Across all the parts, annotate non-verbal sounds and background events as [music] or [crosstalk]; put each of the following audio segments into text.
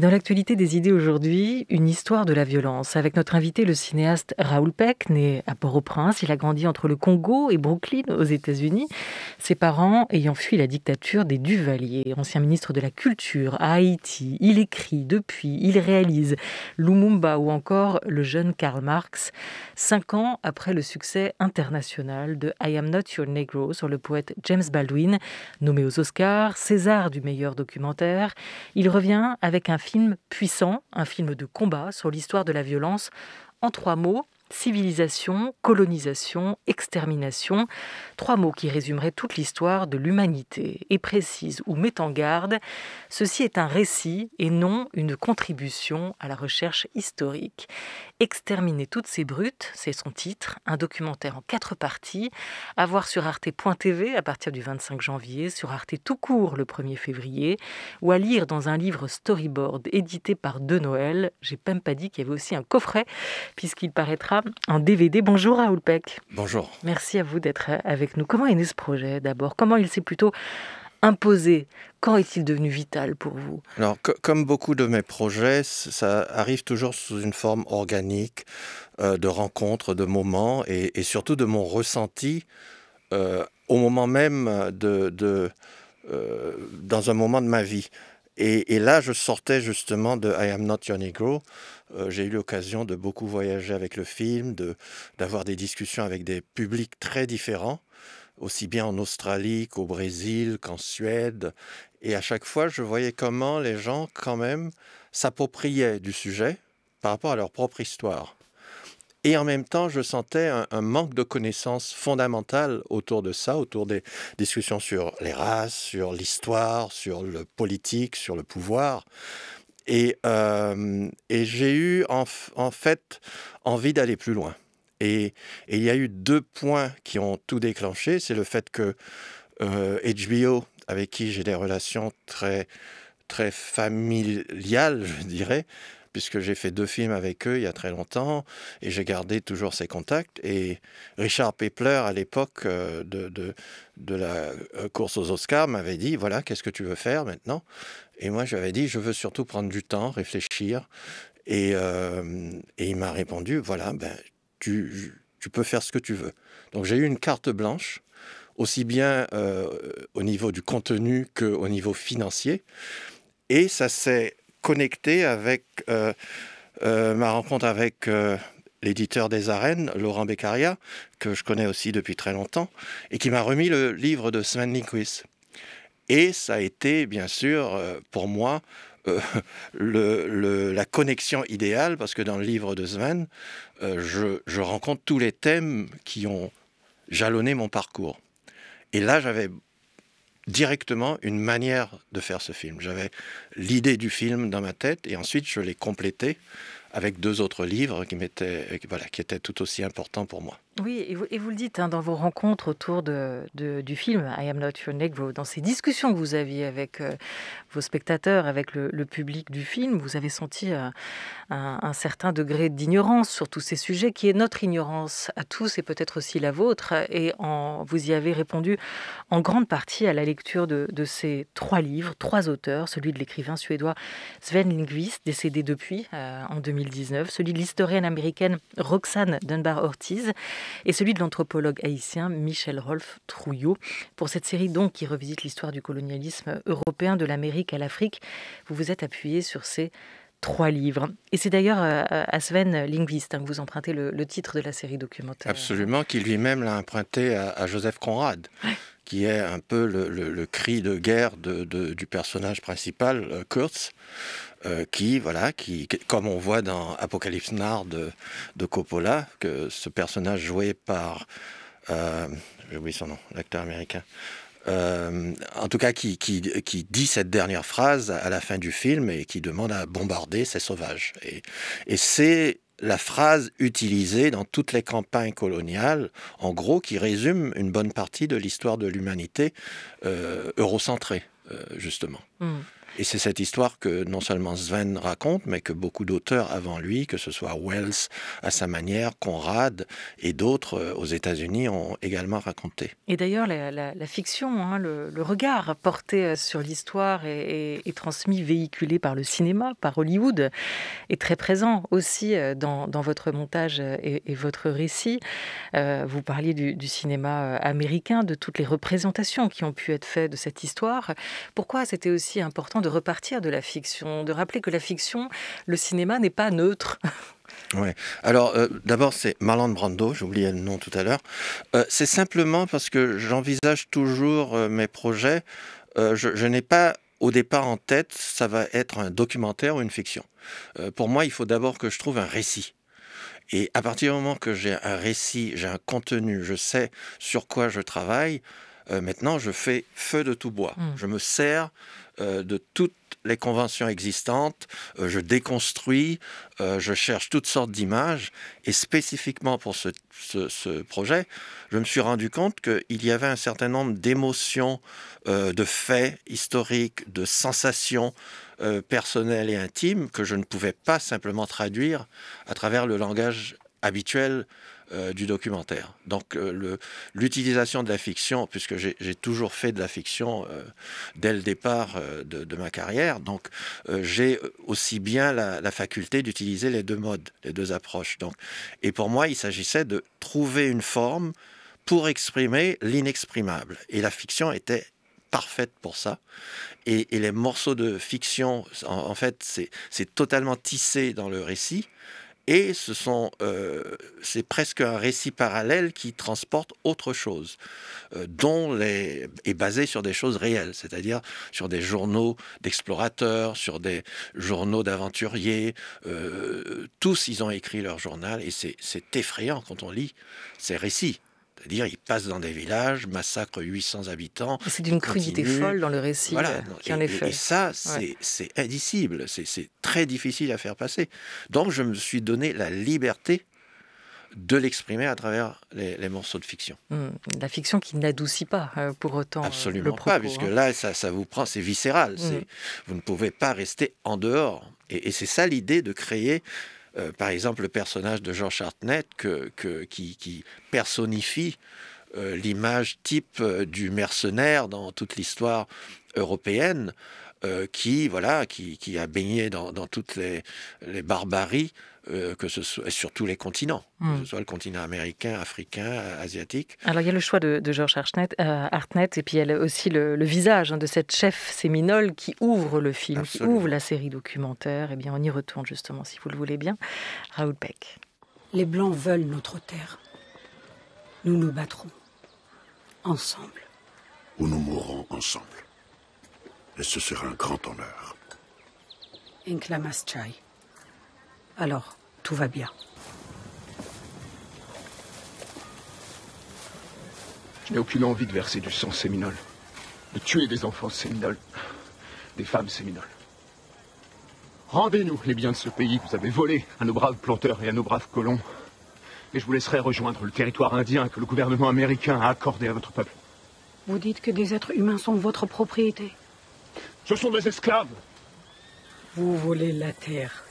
dans l'actualité des idées aujourd'hui, une histoire de la violence avec notre invité le cinéaste Raoul Peck, né à Port-au-Prince. Il a grandi entre le Congo et Brooklyn aux États-Unis, ses parents ayant fui la dictature des Duvaliers. Ancien ministre de la Culture à Haïti, il écrit depuis, il réalise Lumumba ou encore le jeune Karl Marx. Cinq ans après le succès international de I Am Not Your Negro sur le poète James Baldwin, nommé aux Oscars, César du meilleur documentaire, il revient avec un film film puissant, un film de combat sur l'histoire de la violence. En trois mots, civilisation, colonisation, extermination, trois mots qui résumeraient toute l'histoire de l'humanité et précise ou met en garde, ceci est un récit et non une contribution à la recherche historique. Exterminer toutes ces brutes, c'est son titre, un documentaire en quatre parties, à voir sur arte.tv à partir du 25 janvier, sur Arte tout court le 1er février, ou à lire dans un livre storyboard édité par De Noël. J'ai même pas dit qu'il y avait aussi un coffret, puisqu'il paraîtra en DVD. Bonjour Raoul Peck. Bonjour. Merci à vous d'être avec nous. Comment est né ce projet d'abord Comment il s'est plutôt imposé Quand est-il devenu vital pour vous Alors, comme beaucoup de mes projets, ça arrive toujours sous une forme organique euh, de rencontres, de moments et, surtout de mon ressenti euh, au moment même de, euh, dans un moment de ma vie. Et, là, je sortais justement de I Am Not Your Negro. j'ai eu l'occasion de beaucoup voyager avec le film, d'avoir des discussions avec des publics très différents aussi bien en Australie qu'au Brésil, qu'en Suède. Et à chaque fois, je voyais comment les gens, quand même, s'appropriaient du sujet par rapport à leur propre histoire. Et en même temps, je sentais un, manque de connaissances fondamentales autour de ça, autour des discussions sur les races, sur l'histoire, sur le politique, sur le pouvoir. Et, euh, j'ai eu en fait envie d'aller plus loin. Et, il y a eu deux points qui ont tout déclenché. C'est le fait que HBO, euh, avec qui j'ai des relations très, très familiales, [laughs] je dirais, puisque j'ai fait deux films avec eux il y a très longtemps et j'ai gardé toujours ces contacts. Et Richard Pepler, à l'époque euh, de, de, la euh, course aux Oscars, m'avait dit Voilà, qu'est-ce que tu veux faire maintenant Et moi, j'avais dit Je veux surtout prendre du temps, réfléchir. Et, et il m'a répondu Voilà, ben, tu, peux faire ce que tu veux. Donc j'ai eu une carte blanche, aussi bien euh, au niveau du contenu qu'au niveau financier. Et ça s'est connecté avec euh, euh, ma rencontre avec l'éditeur des arènes, Laurent Beccaria, que je connais aussi depuis très longtemps, et qui m'a remis le livre de Sven Nyquist. Et ça a été, bien sûr, pour moi, euh, la connexion idéale, parce que dans le livre de Sven, euh, je, rencontre tous les thèmes qui ont jalonné mon parcours. Et là, j'avais directement une manière de faire ce film. J'avais l'idée du film dans ma tête et ensuite je l'ai complété avec deux autres livres qui, euh, voilà, qui étaient tout aussi importants pour moi. Oui, et vous, le dites hein, dans vos rencontres autour de, du film I Am Not Your Negro, dans ces discussions que vous aviez avec euh, vos spectateurs, avec le, public du film, vous avez senti euh, un, certain degré d'ignorance sur tous ces sujets, qui est notre ignorance à tous et peut-être aussi la vôtre. Et en, vous y avez répondu en grande partie à la lecture de, ces trois livres, trois auteurs, celui de l'écrivain suédois Sven Lindqvist, décédé depuis euh, en 2019, celui de l'historienne américaine Roxane Dunbar-Ortiz, et celui de l'anthropologue haïtien Michel Rolf Trouillot. Pour cette série donc qui revisite l'histoire du colonialisme européen de l'Amérique à l'Afrique, vous vous êtes appuyé sur ces trois livres. Et c'est d'ailleurs à euh, euh, Sven Lingvist hein, que vous empruntez le, titre de la série documentaire. Absolument, qui lui-même l'a emprunté à, Joseph Conrad. qui est un peu le, cri de guerre du personnage principal, euh, Kurtz, euh, qui, voilà, qui, comme on voit dans Apocalypse Nard de, de Coppola, que ce personnage joué par, euh, j'ai oublié son nom, l'acteur américain, euh, en tout cas qui, qui, qui, dit cette dernière phrase à la fin du film et qui demande à bombarder ces sauvages. Et, et c'est la phrase utilisée dans toutes les campagnes coloniales, en gros, qui résume une bonne partie de l'histoire de l'humanité euh, eurocentrée, justement. Hmm. Et c'est cette histoire que non seulement Sven raconte, mais que beaucoup d'auteurs avant lui, que ce soit Wells à sa manière, Conrad et d'autres euh, aux États-Unis ont également raconté. Et d'ailleurs, la, fiction, hein, le, regard porté euh, sur l'histoire et, transmis, véhiculé par le cinéma, par Hollywood, est très présent aussi euh, dans, votre montage et, votre récit. vous parliez du, du cinéma américain, de toutes les représentations qui ont pu être faites de cette histoire. Pourquoi c'était aussi important de repartir de la fiction, de rappeler que la fiction, le cinéma n'est pas neutre. [laughs] Oui. Alors, euh, d'abord, c'est Marlon Brando, j'oubliais le nom tout à l'heure. Euh, c'est simplement parce que j'envisage toujours euh, mes projets. je, n'ai pas au départ en tête, ça va être un documentaire ou une fiction. pour moi, il faut d'abord que je trouve un récit. Et à partir du moment que j'ai un récit, j'ai un contenu, je sais sur quoi je travaille, maintenant je fais feu de tout bois. Hmm. Je me sers euh, de toutes les conventions existantes, euh, je déconstruis, euh, je cherche toutes sortes d'images, et spécifiquement pour ce, projet, je me suis rendu compte qu'il y avait un certain nombre d'émotions, de faits historiques, de sensations personnelles et intimes que je ne pouvais pas simplement traduire à travers le langage habituel euh, du documentaire. Donc euh, l'utilisation de la fiction, puisque j'ai toujours fait de la fiction euh, dès le départ de, ma carrière, donc j'ai aussi bien la, faculté d'utiliser les deux modes, les deux approches. Donc, et pour moi, il s'agissait de trouver une forme pour exprimer l'inexprimable. Et la fiction était parfaite pour ça. Et, les morceaux de fiction, en, en fait, c'est totalement tissé dans le récit. Et ce sont, euh, c'est presque un récit parallèle qui transporte autre chose, euh, dont les, est basé sur des choses réelles, c'est-à-dire sur des journaux d'explorateurs, sur des journaux d'aventuriers. Euh, tous, ils ont écrit leur journal et c'est effrayant quand on lit ces récits. C'est-à-dire, ils passent dans des villages, massacre 800 habitants. C'est d'une crudité folle dans le récit voilà. Euh, qui en est fait. Et, ça, c'est indicible, c'est très difficile à faire passer. Donc, je me suis donné la liberté de l'exprimer à travers les, morceaux de fiction. Hmm. la fiction qui n'adoucit pas euh, pour autant. Euh, Absolument le pas, puisque hein. là, ça, ça, vous prend, c'est viscéral. Hmm. Vous ne pouvez pas rester en dehors. Et, et c'est ça l'idée de créer euh, par exemple, le personnage de Jean Chartnet qui, personnifie euh, l'image type euh, du mercenaire dans toute l'histoire européenne, qui, voilà, qui, a baigné dans, toutes les barbaries euh, que ce soit sur tous les continents, que hmm. ce soit le continent américain, africain, asiatique. Alors il y a le choix de, George euh, Hartnett, et puis il y a aussi le, visage hein, de cette chef séminole qui ouvre le film, qui ouvre la série documentaire. Et eh bien on y retourne justement, si vous le voulez bien, Raoul Peck. Les Blancs veulent notre terre. Nous nous battrons ensemble. Ou nous mourrons ensemble. Et ce sera un grand honneur. Inclamas Chai. Alors, tout va bien. Je n'ai aucune envie de verser du sang séminole, de tuer des enfants séminoles, des femmes séminoles. Rendez-nous les biens de ce pays que vous avez volés à nos braves planteurs et à nos braves colons. Et je vous laisserai rejoindre le territoire indien que le gouvernement américain a accordé à votre peuple. Vous dites que des êtres humains sont votre propriété. Ce sont des esclaves. Vous volez la terre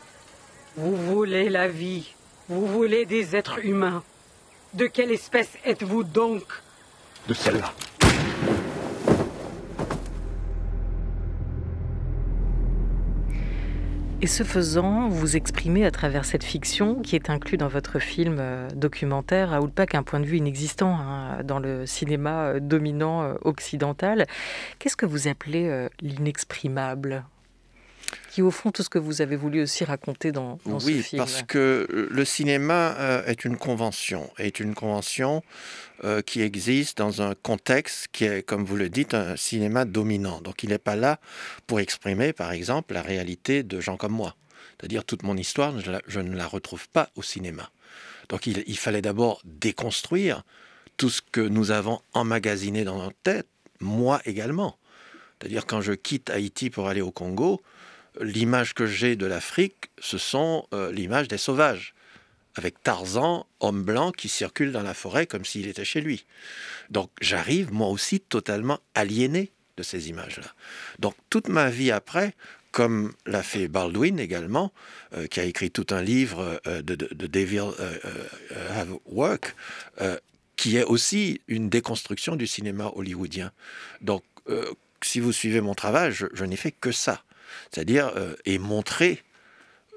vous voulez la vie. Vous voulez des êtres humains. De quelle espèce êtes-vous donc De celle-là. Et ce faisant, vous, exprimez à travers cette fiction qui est inclue dans votre film euh, documentaire à Oulpak, un point de vue inexistant hein, dans le cinéma euh, dominant euh, occidental. Qu'est-ce que vous appelez l'inexprimable qui au fond tout ce que vous avez voulu aussi raconter dans, oui, ce film. Oui, parce que euh, le cinéma euh, est une convention, est une convention euh, qui existe dans un contexte qui est, comme vous le dites, un cinéma dominant. Donc il n'est pas là pour exprimer, par exemple, la réalité de gens comme moi. C'est-à-dire toute mon histoire, je, ne la retrouve pas au cinéma. Donc il, il fallait d'abord déconstruire tout ce que nous avons emmagasiné dans notre tête, moi également. C'est-à-dire quand je quitte Haïti pour aller au Congo, l'image que j'ai de l'Afrique, ce sont euh, l'image des sauvages, avec Tarzan, homme blanc qui circule dans la forêt comme s'il était chez lui. Donc j'arrive moi aussi totalement aliéné de ces images-là. Donc toute ma vie après, comme l'a fait Baldwin également, euh, qui a écrit tout un livre euh, de, de, Devil Have Work, qui est aussi une déconstruction du cinéma hollywoodien. Donc si vous suivez mon travail, je n'ai fait que ça c'est-à-dire euh, et montrer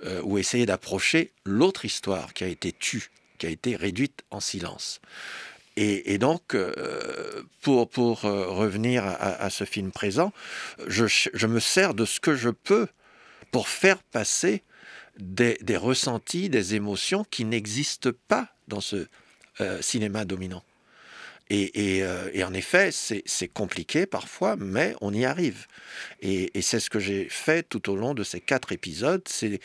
euh, ou essayer d'approcher l'autre histoire qui a été tue, qui a été réduite en silence. Et, donc, euh, pour, pour revenir à, ce film présent, je, me sers de ce que je peux pour faire passer des ressentis, des émotions qui n'existent pas dans ce cinéma dominant. Euh, et, en effet, c'est compliqué parfois, mais on y arrive. Et, c'est ce que j'ai fait tout au long de ces quatre épisodes, c'est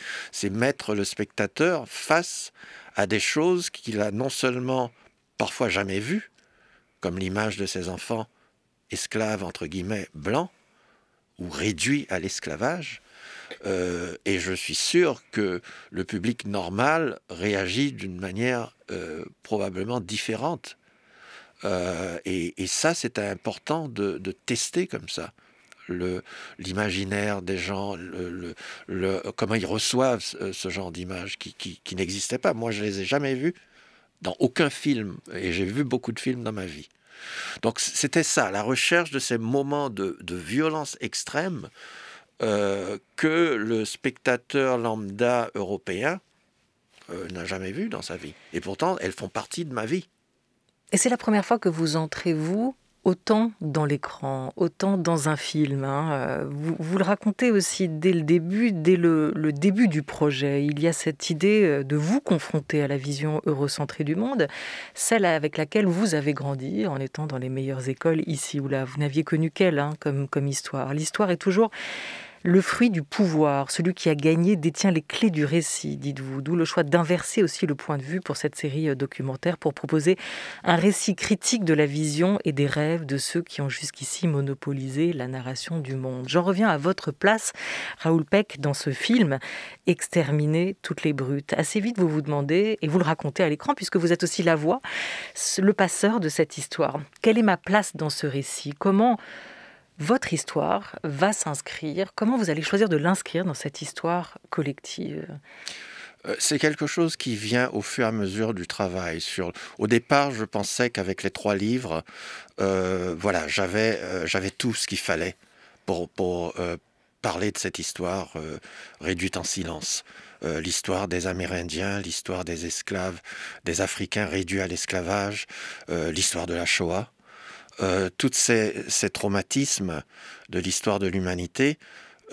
mettre le spectateur face à des choses qu'il a non seulement parfois jamais vues, comme l'image de ses enfants esclaves, entre guillemets, blancs, ou réduits à l'esclavage, euh, et je suis sûr que le public normal réagit d'une manière euh, probablement différente euh, et, ça, c'est important de, tester comme ça l'imaginaire des gens, le, comment ils reçoivent ce, genre d'images qui, qui, n'existaient pas. Moi, je les ai jamais vues dans aucun film, et j'ai vu beaucoup de films dans ma vie. Donc c'était ça, la recherche de ces moments de, violence extrême euh, que le spectateur lambda européen euh, n'a jamais vu dans sa vie. Et pourtant, elles font partie de ma vie. Et c'est la première fois que vous entrez, vous, autant dans l'écran, autant dans un film. Hein. Euh, vous, le racontez aussi dès le début, dès le, début du projet. Il y a cette idée euh, de vous confronter à la vision eurocentrée du monde, celle avec laquelle vous avez grandi en étant dans les meilleures écoles ici ou là. Vous n'aviez connu qu'elle hein, comme, comme histoire. L'histoire est toujours le fruit du pouvoir. Celui qui a gagné détient les clés du récit, dites-vous. D'où le choix d'inverser aussi le point de vue pour cette série euh, documentaire pour proposer un récit critique de la vision et des rêves de ceux qui ont jusqu'ici monopolisé la narration du monde. J'en reviens à votre place, Raoul Peck, dans ce film Exterminer toutes les brutes. Assez vite, vous vous demandez, et vous le racontez à l'écran, puisque vous êtes aussi la voix, le passeur de cette histoire. Quelle est ma place dans ce récit Comment votre histoire va s'inscrire Comment vous allez choisir de l'inscrire dans cette histoire collective euh, c'est quelque chose qui vient au fur et à mesure du travail. Sur, au départ, je pensais qu'avec les trois livres, euh, voilà, j'avais, euh, j'avais tout ce qu'il fallait pour, parler de cette histoire réduite en silence. l'histoire des Amérindiens, l'histoire des esclaves, des Africains réduits à l'esclavage, l'histoire de la Shoah. Euh, tous ces, traumatismes de l'histoire de l'humanité,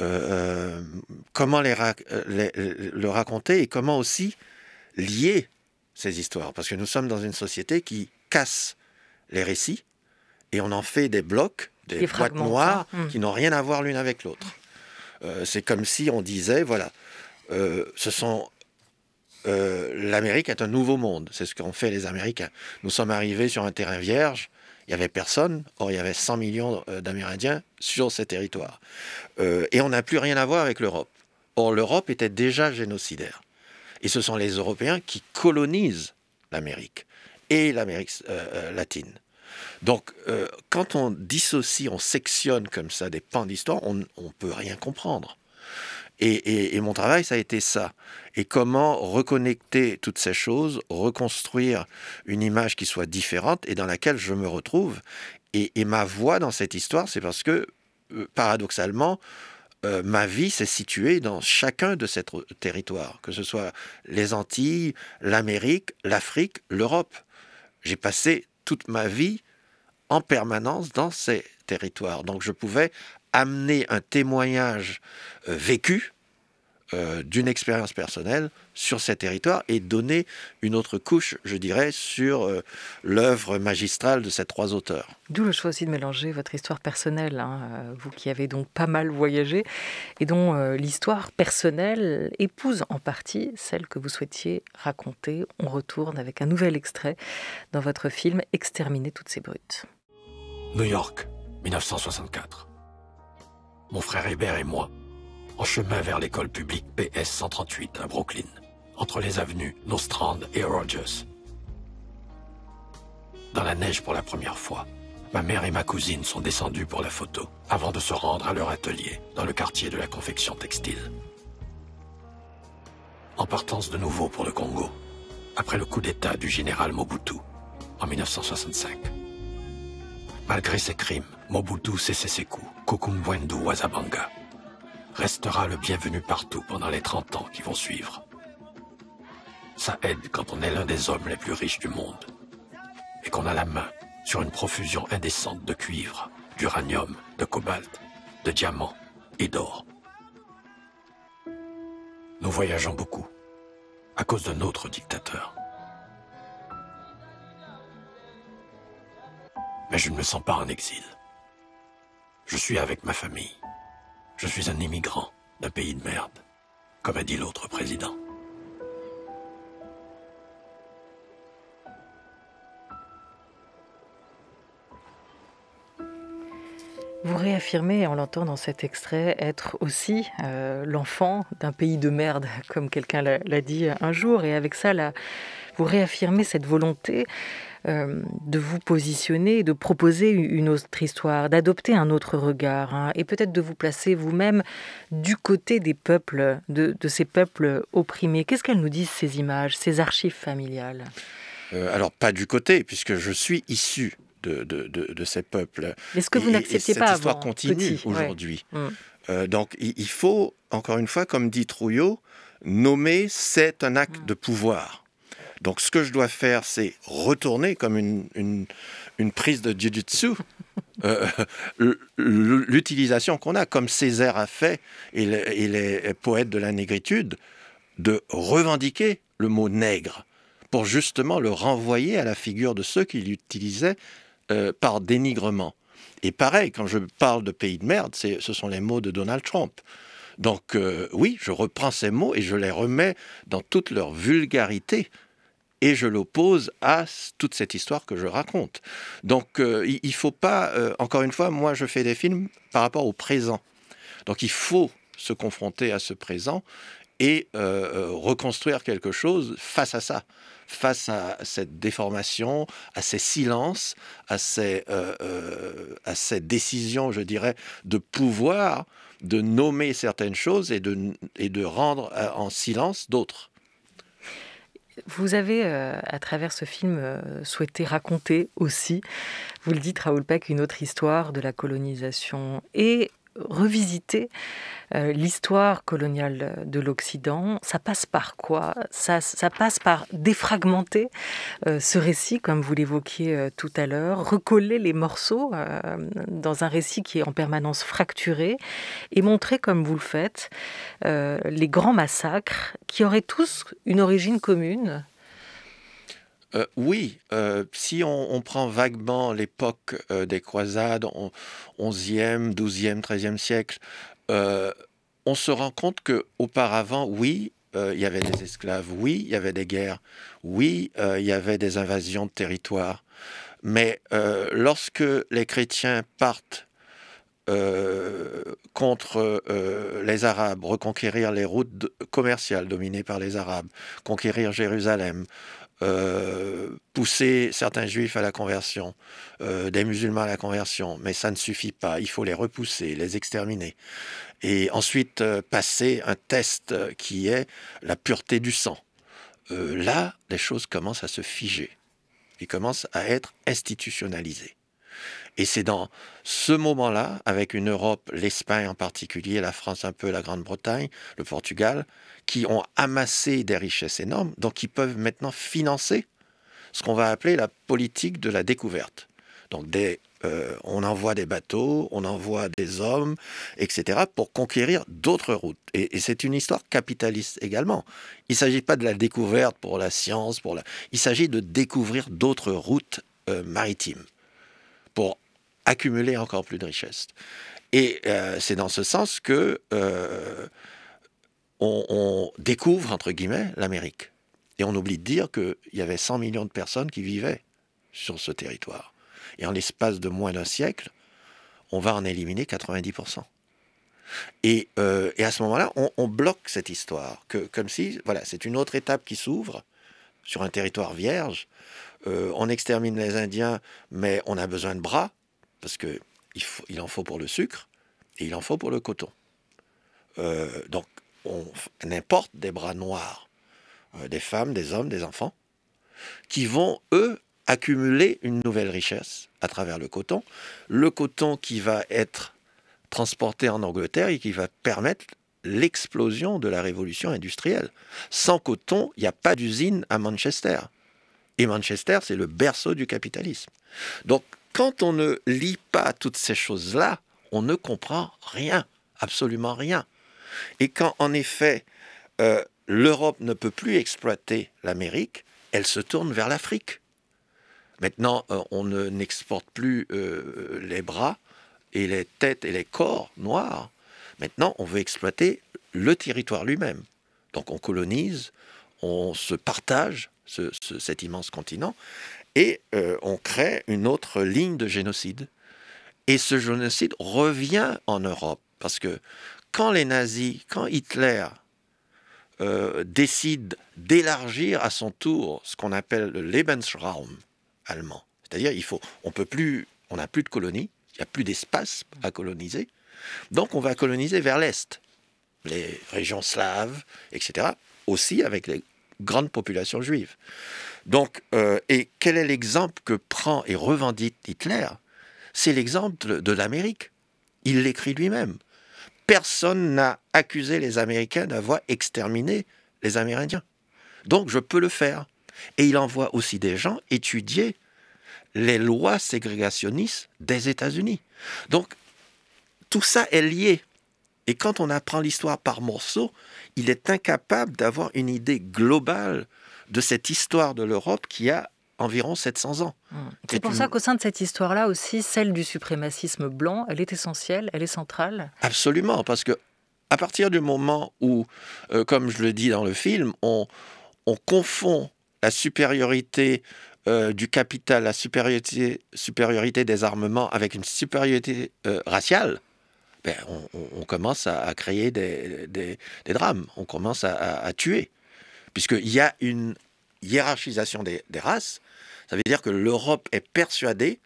euh, euh, comment les, le raconter et comment aussi lier ces histoires. Parce que nous sommes dans une société qui casse les récits et on en fait des blocs, des, boîtes noires hmm. qui n'ont rien à voir l'une avec l'autre. C'est comme si on disait, voilà, ce sont l'Amérique est un nouveau monde. C'est ce qu'ont fait les Américains. Nous sommes arrivés sur un terrain vierge il n'y avait personne. Or, il y avait 100 millions euh, d'Amérindiens sur ces territoires. Euh, et on n'a plus rien à voir avec l'Europe. Or, l'Europe était déjà génocidaire. Et ce sont les Européens qui colonisent l'Amérique et l'Amérique euh, latine. Donc, quand on dissocie, on sectionne comme ça des pans d'histoire, on ne peut rien comprendre. Et, mon travail, ça a été ça. Et comment reconnecter toutes ces choses, reconstruire une image qui soit différente et dans laquelle je me retrouve. Et, ma voix dans cette histoire, c'est parce que, euh, paradoxalement, euh, ma vie s'est située dans chacun de ces territoires, que ce soit les Antilles, l'Amérique, l'Afrique, l'Europe. J'ai passé toute ma vie en permanence dans ces territoires. Donc je pouvais amener un témoignage euh, vécu euh, d'une expérience personnelle sur ces territoires et donner une autre couche, je dirais, sur euh, l'œuvre magistrale de ces trois auteurs. D'où le choix aussi de mélanger votre histoire personnelle, hein, vous qui avez donc pas mal voyagé, et dont l'histoire personnelle épouse en partie celle que vous souhaitiez raconter. On retourne avec un nouvel extrait dans votre film Exterminer toutes ces brutes. New York, 1964 mon frère Hébert et moi, en chemin vers l'école publique PS 138 à Brooklyn, entre les avenues Nostrand et Rogers. Dans la neige pour la première fois, ma mère et ma cousine sont descendues pour la photo avant de se rendre à leur atelier dans le quartier de la confection textile. En partance de nouveau pour le Congo, après le coup d'État du général Mobutu en 1965. Malgré ses crimes, Mobutu Sese Seku, Wazabanga, restera le bienvenu partout pendant les 30 ans qui vont suivre. Ça aide quand on est l'un des hommes les plus riches du monde et qu'on a la main sur une profusion indécente de cuivre, d'uranium, de cobalt, de diamants et d'or. Nous voyageons beaucoup à cause d'un autre dictateur. Mais je ne me sens pas en exil. Je suis avec ma famille. Je suis un immigrant d'un pays de merde, comme a dit l'autre président. Vous réaffirmez, on l'entend dans cet extrait, être aussi euh, l'enfant d'un pays de merde, [laughs] comme quelqu'un l'a dit un jour, et avec ça la, vous réaffirmez cette volonté euh, de vous positionner, de proposer une autre histoire, d'adopter un autre regard, hein, et peut-être de vous placer vous-même du côté des peuples, de, ces peuples opprimés. Qu'est-ce qu'elles nous disent ces images, ces archives familiales euh, Alors pas du côté, puisque je suis issu de, ces peuples. est ce que vous n'acceptez pas Cette histoire continue aujourd'hui. Mm. Euh, donc il faut, encore une fois, comme dit Trouillot, nommer c'est un acte mm. de pouvoir. Donc ce que je dois faire, c'est retourner comme une, prise de jiu-jitsu. Euh, euh, l'utilisation qu'on a, comme Césaire a fait et, les poètes de la négritude, de revendiquer le mot nègre pour justement le renvoyer à la figure de ceux qui l'utilisaient euh, par dénigrement. Et pareil, quand je parle de pays de merde, ce sont les mots de Donald Trump. Donc oui, je reprends ces mots et je les remets dans toute leur vulgarité et je l'oppose à toute cette histoire que je raconte. Donc euh, il ne faut pas, euh, encore une fois, moi je fais des films par rapport au présent. Donc il faut se confronter à ce présent et euh, reconstruire quelque chose face à ça, face à cette déformation, à ces silences, à ces, à décisions, je dirais, de pouvoir de nommer certaines choses et de, et de rendre en silence d'autres. Vous avez, euh, à travers ce film, euh, souhaité raconter aussi, vous le dites Raoul Peck, une autre histoire de la colonisation et revisiter euh, l'histoire coloniale de l'Occident. Ça passe par quoi ça, passe par défragmenter euh, ce récit, comme vous l'évoquiez euh, tout à l'heure, recoller les morceaux dans un récit qui est en permanence fracturé et montrer, comme vous le faites, les grands massacres qui auraient tous une origine commune, euh, oui, euh, si on, prend vaguement l'époque euh, des croisades, 11e, 12e, 13e siècle, on se rend compte que auparavant, oui, il y avait des esclaves, oui, il y avait des guerres, oui, il y avait des invasions de territoires. Mais lorsque les chrétiens partent contre les Arabes, reconquérir les routes commerciales dominées par les Arabes, conquérir Jérusalem, euh, pousser certains juifs à la conversion, euh, des musulmans à la conversion, mais ça ne suffit pas. Il faut les repousser, les exterminer. Et ensuite, euh, passer un test qui est la pureté du sang. là, les choses commencent à se figer. Ils commencent à être institutionnalisées. Et c'est dans ce moment-là, avec une Europe, l'Espagne en particulier, la France un peu, la Grande-Bretagne, le Portugal, qui ont amassé des richesses énormes, donc qui peuvent maintenant financer ce qu'on va appeler la politique de la découverte. Donc euh, on envoie des bateaux, on envoie des hommes, etc., pour conquérir d'autres routes. Et, c'est une histoire capitaliste également. Il ne s'agit pas de la découverte pour la science, pour il s'agit de découvrir d'autres routes euh, maritimes, pour accumuler encore plus de richesses. Et euh, c'est dans ce sens que euh, on, découvre, entre guillemets, l'Amérique. Et on oublie de dire qu'il y avait 100 millions de personnes qui vivaient sur ce territoire. Et en l'espace de moins d'un siècle, on va en éliminer 90%. Et, euh, et à ce moment-là, on, on, bloque cette histoire, que, comme si, voilà, c'est une autre étape qui s'ouvre sur un territoire vierge. on extermine les Indiens, mais on a besoin de bras parce qu'il il en faut pour le sucre et il en faut pour le coton. Euh, donc, on, importe des bras noirs, euh, des femmes, des hommes, des enfants, qui vont, eux, accumuler une nouvelle richesse à travers le coton. Le coton qui va être transporté en Angleterre et qui va permettre l'explosion de la révolution industrielle. Sans coton, il n'y a pas d'usine à Manchester. Et Manchester, c'est le berceau du capitalisme. Donc, quand on ne lit pas toutes ces choses-là, on ne comprend rien, absolument rien. Et quand, en effet, euh, l'Europe ne peut plus exploiter l'Amérique, elle se tourne vers l'Afrique. Maintenant, euh, on on n'exporte plus euh, les bras et les têtes et les corps noirs. Maintenant, on veut exploiter le territoire lui-même. Donc on colonise, on se partage cet immense continent. Et euh, on crée une autre ligne de génocide. Et ce génocide revient en Europe. Parce que quand les nazis, quand Hitler euh, décide d'élargir à son tour ce qu'on appelle le Lebensraum allemand, c'est-à-dire il faut, on peut plus, on n'a plus de colonies, il n'y a plus d'espace à coloniser, donc on va coloniser vers l'est, les régions slaves, etc. Aussi avec les grande population juive. Donc, euh, et quel est l'exemple que prend et revendique Hitler C'est l'exemple de l'Amérique. Il l'écrit lui-même. Personne n'a accusé les Américains d'avoir exterminé les Amérindiens. Donc, je peux le faire. Et il envoie aussi des gens étudier les lois ségrégationnistes des États-Unis. Donc, tout ça est lié. Et quand on apprend l'histoire par morceaux, il est incapable d'avoir une idée globale de cette histoire de l'Europe qui a environ 700 ans. Mmh. C'est pour ça qu'au sein de cette histoire-là aussi, celle du suprémacisme blanc, elle est essentielle, elle est centrale. Absolument, parce que à partir du moment où, euh, comme je le dis dans le film, on, confond la supériorité euh, du capital, la supériorité, des armements avec une supériorité euh, raciale, ben, on, commence à, créer des, drames, on commence à, tuer. Puisqu'il y a une hiérarchisation des, races, ça veut dire que l'Europe est persuadée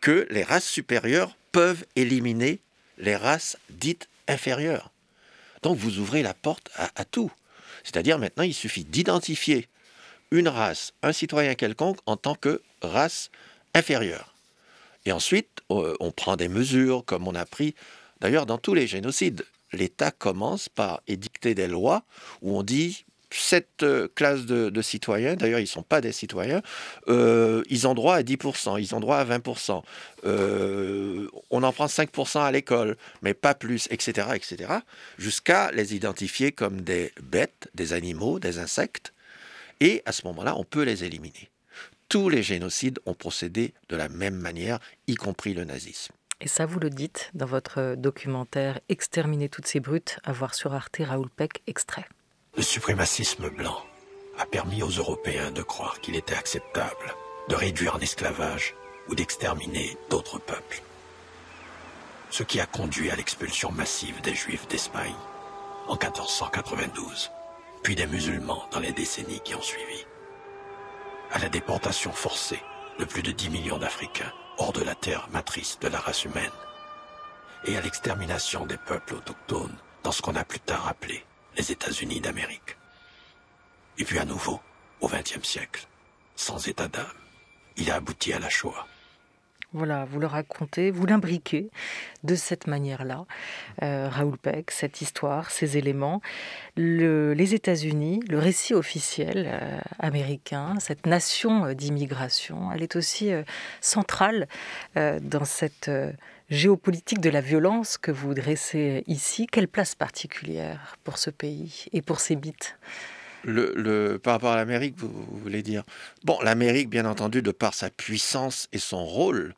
que les races supérieures peuvent éliminer les races dites inférieures. Donc vous ouvrez la porte à, à tout. C'est-à-dire maintenant, il suffit d'identifier une race, un citoyen quelconque, en tant que race inférieure. Et ensuite, euh, on prend des mesures, comme on a pris D'ailleurs, dans tous les génocides, l'État commence par édicter des lois où on dit cette euh, classe de, citoyens, d'ailleurs ils ne sont pas des citoyens, euh, ils ont droit à 10%, ils ont droit à 20%, euh, on en prend 5% à l'école, mais pas plus, etc., etc., jusqu'à les identifier comme des bêtes, des animaux, des insectes, et à ce moment-là, on peut les éliminer. Tous les génocides ont procédé de la même manière, y compris le nazisme. Et ça, vous le dites dans votre euh, documentaire Exterminer toutes ces brutes, à voir sur Arte Raoul Peck, extrait. Le suprémacisme blanc a permis aux Européens de croire qu'il était acceptable de réduire en esclavage ou d'exterminer d'autres peuples. Ce qui a conduit à l'expulsion massive des Juifs d'Espagne en 1492, puis des musulmans dans les décennies qui ont suivi, à la déportation forcée de plus de 10 millions d'Africains hors de la terre matrice de la race humaine, et à l'extermination des peuples autochtones dans ce qu'on a plus tard appelé les États-Unis d'Amérique. Et puis à nouveau, au XXe siècle, sans état d'âme, il a abouti à la Shoah. Voilà, vous le racontez, vous l'imbriquez de cette manière-là, euh, Raoul Peck, cette histoire, ces éléments. les États-Unis, le récit officiel euh, américain, cette nation euh, d'immigration, elle est aussi centrale dans cette géopolitique de la violence que vous dressez ici. Quelle place particulière pour ce pays et pour ses mythes le, par rapport à l'Amérique, vous, voulez dire Bon, l'Amérique, bien entendu, de par sa puissance et son rôle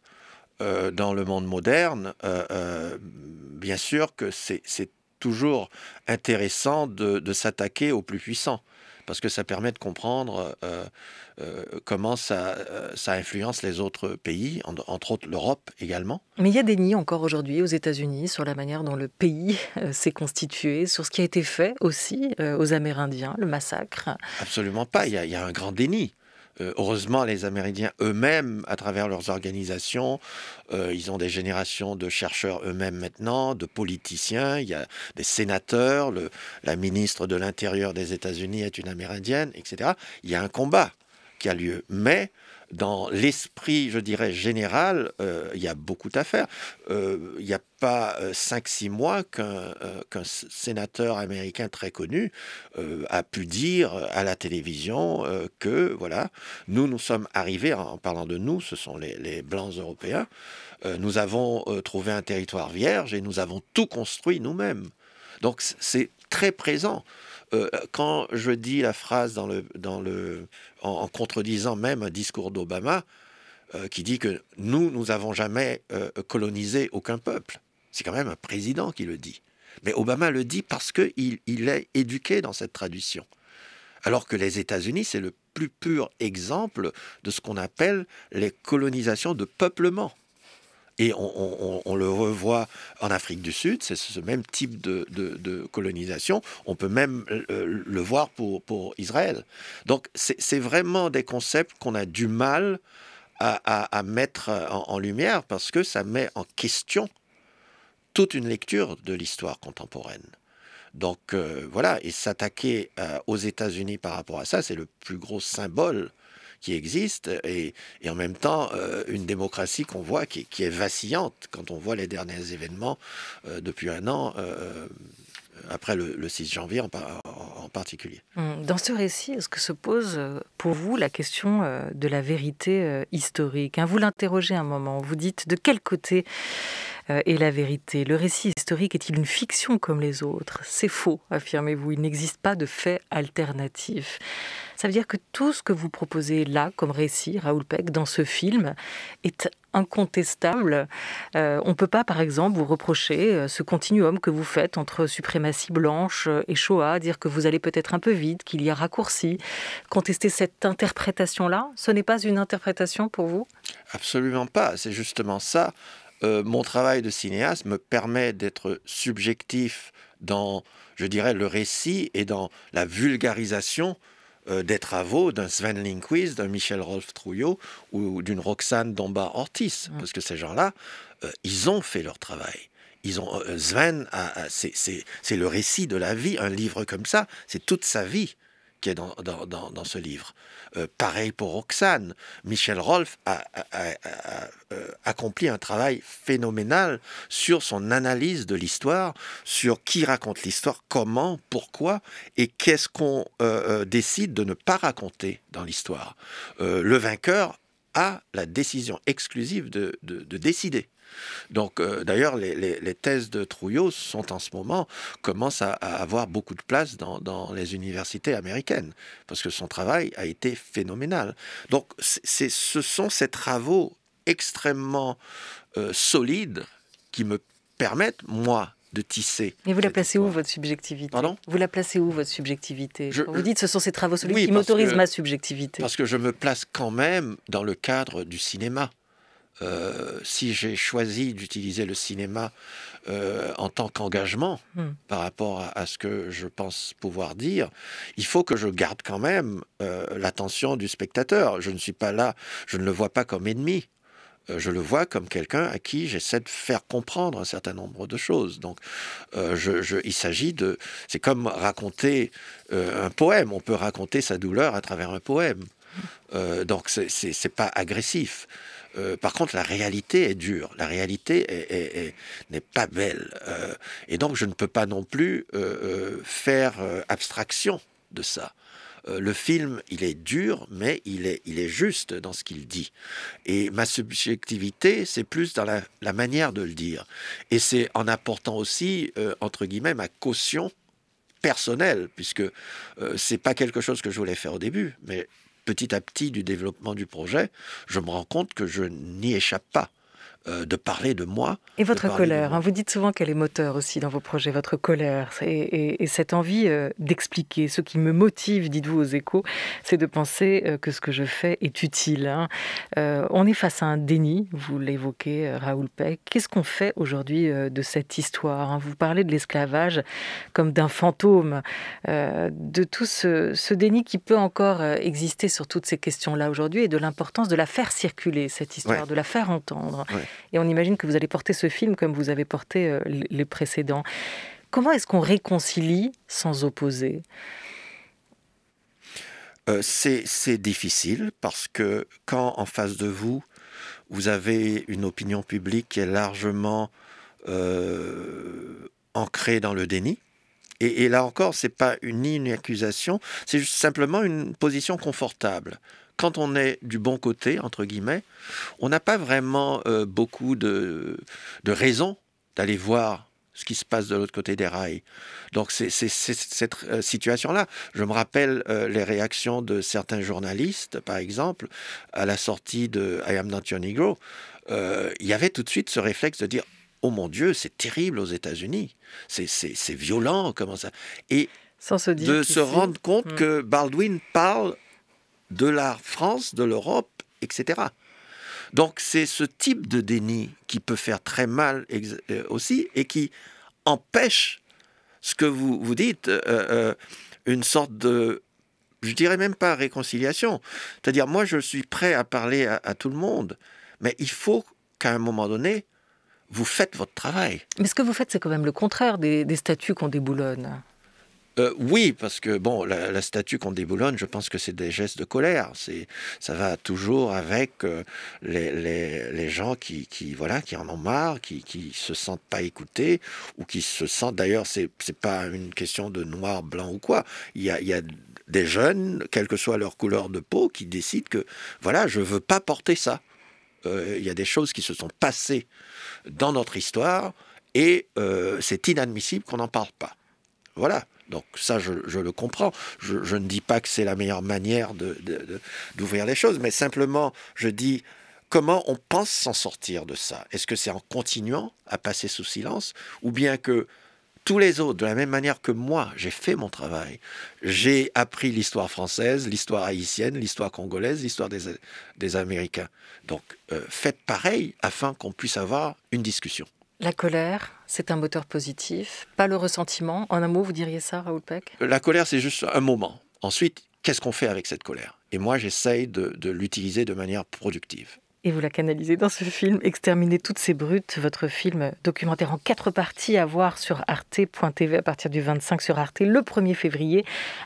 euh, dans le monde moderne, euh, euh, bien sûr que c'est toujours intéressant de, de s'attaquer aux plus puissants parce que ça permet de comprendre euh, euh, comment euh, ça, influence les autres pays, entre autres l'Europe également. Mais il y a des nids encore aujourd'hui aux États-Unis sur la manière dont le pays s'est constitué, sur ce qui a été fait aussi aux Amérindiens, le massacre. Absolument pas, il y a un grand déni. Euh, heureusement, les Amérindiens eux-mêmes, à travers leurs organisations, euh, ils ont des générations de chercheurs eux-mêmes maintenant, de politiciens, il y a des sénateurs, la ministre de l'Intérieur des États-Unis est une Amérindienne, etc. Il y a un combat qui a lieu. Mais dans l'esprit, je dirais, général, euh, il y a beaucoup à faire. Euh, il n'y a pas euh, cinq, six mois qu'un sénateur américain très connu a pu dire à la télévision que, voilà, nous, nous sommes arrivés, en parlant de nous, ce sont les Blancs européens, nous avons trouvé un territoire vierge et nous avons tout construit nous-mêmes. Donc c'est très présent. Euh, quand je dis la phrase en, contredisant même un discours d'Obama euh, qui dit que nous, nous n'avons jamais euh, colonisé aucun peuple, c'est quand même un président qui le dit. Mais Obama le dit parce qu'il est éduqué dans cette tradition. Alors que les États-Unis, c'est le plus pur exemple de ce qu'on appelle les colonisations de peuplement. Et on, le revoit en Afrique du Sud, c'est ce même type de, colonisation. On peut même euh, le voir pour, Israël. Donc c'est vraiment des concepts qu'on a du mal à, mettre en, lumière parce que ça met en question toute une lecture de l'histoire contemporaine. Donc euh, voilà, et s'attaquer euh, aux États-Unis par rapport à ça, c'est le plus gros symbole qui existe et, en même temps euh, une démocratie qu'on voit qui, est vacillante quand on voit les derniers événements euh, depuis un an. Euh, après le, 6 janvier en, en, particulier. Hum, dans ce récit, est-ce que se pose pour vous la question de la vérité historique hein Vous l'interrogez un moment, vous dites de quel côté euh, et la vérité. Le récit historique est-il une fiction comme les autres C'est faux, affirmez-vous. Il n'existe pas de fait alternatif. Ça veut dire que tout ce que vous proposez là comme récit, Raoul Peck, dans ce film, est incontestable. Euh, on ne peut pas, par exemple, vous reprocher euh, ce continuum que vous faites entre suprématie blanche et Shoah, dire que vous allez peut-être un peu vite, qu'il y a raccourci. Contester cette interprétation-là, ce n'est pas une interprétation pour vous Absolument pas. C'est justement ça euh, mon travail de cinéaste me permet d'être subjectif dans, je dirais, le récit et dans la vulgarisation euh, des travaux d'un Sven Linquist, d'un Michel Rolf Trouillot ou, d'une Roxane Domba-Ortiz. Mm. Parce que ces gens-là, euh, ils ont fait leur travail. Ils ont, Sven, c'est le récit de la vie. Un livre comme ça, c'est toute sa vie qui est dans, dans, ce livre. Euh, pareil pour Roxane. Michel Rolf a, euh, accompli un travail phénoménal sur son analyse de l'histoire, sur qui raconte l'histoire, comment, pourquoi et qu'est-ce qu'on euh, décide de ne pas raconter dans l'histoire. le vainqueur a la décision exclusive de décider. Donc, euh, d'ailleurs, les, thèses de Trouillot sont en ce moment, commencent à, avoir beaucoup de place dans, les universités américaines, parce que son travail a été phénoménal. Donc, c'est, ce sont ces travaux extrêmement euh, solides qui me permettent, moi, de tisser. Mais vous la placez où votre subjectivité Pardon Vous la placez où votre subjectivité je, Vous dites ce sont ces travaux solides qui m'autorisent ma subjectivité. Parce que je me place quand même dans le cadre du cinéma. Euh, si j'ai choisi d'utiliser le cinéma euh, en tant qu'engagement hmm. par rapport à, ce que je pense pouvoir dire, il faut que je garde quand même euh, l'attention du spectateur. Je ne suis pas là, je ne le vois pas comme ennemi. Je le vois comme quelqu'un à qui j'essaie de faire comprendre un certain nombre de choses. Donc, il s'agit de. C'est comme raconter un poème. On peut raconter sa douleur à travers un poème. Euh, donc c'est pas agressif. Euh, par contre, la réalité est dure, la réalité n'est pas belle. Euh, et donc, je ne peux pas non plus faire abstraction de ça. le film, il est dur, mais il est, juste dans ce qu'il dit. Et ma subjectivité, c'est plus dans la, manière de le dire. Et c'est en apportant aussi, entre guillemets, ma caution personnelle, puisque c'est pas quelque chose que je voulais faire au début, mais petit à petit du développement du projet, je me rends compte que je n'y échappe pas. Euh, de parler de moi. Et votre colère, hein. vous dites souvent qu'elle est moteur aussi dans vos projets, votre colère, et, cette envie euh, d'expliquer. Ce qui me motive, dites-vous aux échos, c'est de penser euh, que ce que je fais est utile. Hein. on est face à un déni, vous l'évoquez, Raoul Peck. Qu'est-ce qu'on fait aujourd'hui de cette histoire hein? Vous parlez de l'esclavage comme d'un fantôme, de tout ce, déni qui peut encore exister sur toutes ces questions-là aujourd'hui et de l'importance de la faire circuler, cette histoire, de la faire entendre. Et on imagine que vous allez porter ce film comme vous avez porté euh, les précédents. Comment est-ce qu'on réconcilie sans opposer euh, C'est difficile parce que quand en face de vous, vous avez une opinion publique qui est largement euh, ancrée dans le déni, et, là encore, ce n'est pas une, ni une accusation, c'est simplement une position confortable quand on est du bon côté, entre guillemets, on n'a pas vraiment euh, beaucoup de, de raisons d'aller voir ce qui se passe de l'autre côté des rails. Donc c'est cette euh, situation-là. Je me rappelle euh, les réactions de certains journalistes, par exemple, à la sortie de I Am Not Your Negro. il y avait tout de suite ce réflexe de dire Oh mon Dieu, c'est terrible aux États-Unis, c'est violent, comment ça Et sans se de se rendre compte hmm. que Baldwin parle de la France, de l'Europe, etc. Donc c'est ce type de déni qui peut faire très mal euh, aussi et qui empêche ce que vous, vous dites, euh, euh, une sorte de, je dirais même pas réconciliation. C'est-à-dire moi je suis prêt à parler à, tout le monde, mais il faut qu'à un moment donné, vous faites votre travail. Mais ce que vous faites, c'est quand même le contraire des, des statuts qu'on déboulonne. Euh, oui, parce que bon, la, statue qu'on déboulonne, je pense que c'est des gestes de colère. C'est, ça va toujours avec euh, les, gens qui, voilà, qui en ont marre, qui, qui se sentent pas écoutés ou qui se sentent. D'ailleurs, c'est, n'est pas une question de noir, blanc ou quoi. Il y a, des jeunes, quelle que soit leur couleur de peau, qui décident que voilà, je veux pas porter ça. Euh, il y a des choses qui se sont passées dans notre histoire et c'est inadmissible qu'on n'en parle pas. Voilà. Donc ça, je, le comprends. Je, ne dis pas que c'est la meilleure manière d'ouvrir les choses, mais simplement, je dis comment on pense s'en sortir de ça Est-ce que c'est en continuant à passer sous silence ou bien que tous les autres, de la même manière que moi, j'ai fait mon travail, j'ai appris l'histoire française, l'histoire haïtienne, l'histoire congolaise, l'histoire des, Américains. Donc euh, faites pareil afin qu'on puisse avoir une discussion. La colère, c'est un moteur positif, pas le ressentiment. En un mot, vous diriez ça, Raoul Peck La colère, c'est juste un moment. Ensuite, qu'est-ce qu'on fait avec cette colère Et moi, j'essaye de, de l'utiliser de manière productive et vous la canalisez dans ce film, Exterminer toutes ces brutes, votre film documentaire en quatre parties à voir sur arte.tv à partir du 25 sur Arte le 1er février,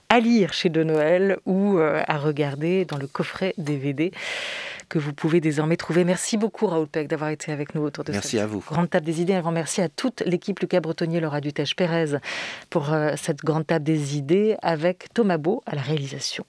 à lire chez De Noël ou euh, à regarder dans le coffret DVD que vous pouvez désormais trouver. Merci beaucoup Raoul Peck d'avoir été avec nous autour de cette grande table des idées. Un grand merci à toute l'équipe Lucas Bretonnier, Laura Dutèche-Pérez pour euh, cette grande table des idées avec Thomas Beau à la réalisation.